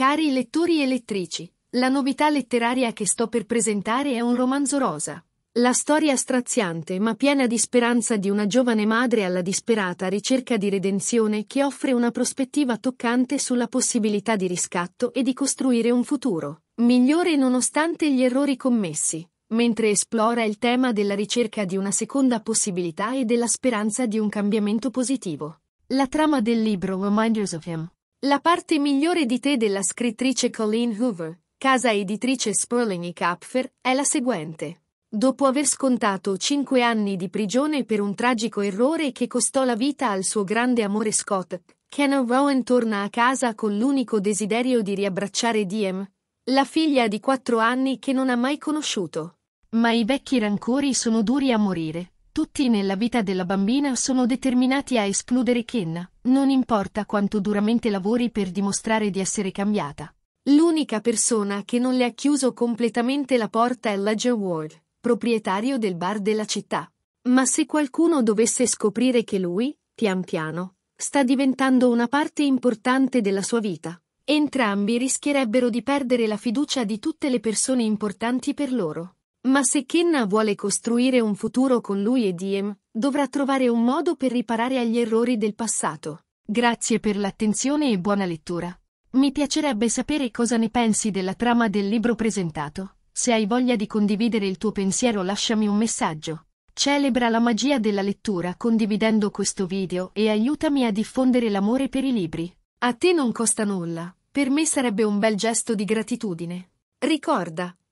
Cari lettori e lettrici, la novità letteraria che sto per presentare è un romanzo rosa. La storia straziante ma piena di speranza di una giovane madre alla disperata ricerca di redenzione che offre una prospettiva toccante sulla possibilità di riscatto e di costruire un futuro, migliore nonostante gli errori commessi, mentre esplora il tema della ricerca di una seconda possibilità e della speranza di un cambiamento positivo. La trama del libro Reminders of Him la parte migliore di te della scrittrice Colleen Hoover, casa editrice Sperling e Kapfer, è la seguente. Dopo aver scontato cinque anni di prigione per un tragico errore che costò la vita al suo grande amore Scott, Ken Rowan torna a casa con l'unico desiderio di riabbracciare Diem, la figlia di quattro anni che non ha mai conosciuto. Ma i vecchi rancori sono duri a morire. Tutti nella vita della bambina sono determinati a escludere Kenna, non importa quanto duramente lavori per dimostrare di essere cambiata. L'unica persona che non le ha chiuso completamente la porta è Ledger Ward, proprietario del bar della città. Ma se qualcuno dovesse scoprire che lui, pian piano, sta diventando una parte importante della sua vita, entrambi rischierebbero di perdere la fiducia di tutte le persone importanti per loro. Ma se Kenna vuole costruire un futuro con lui e Diem, dovrà trovare un modo per riparare agli errori del passato. Grazie per l'attenzione e buona lettura. Mi piacerebbe sapere cosa ne pensi della trama del libro presentato. Se hai voglia di condividere il tuo pensiero lasciami un messaggio. Celebra la magia della lettura condividendo questo video e aiutami a diffondere l'amore per i libri. A te non costa nulla, per me sarebbe un bel gesto di gratitudine. Ricorda,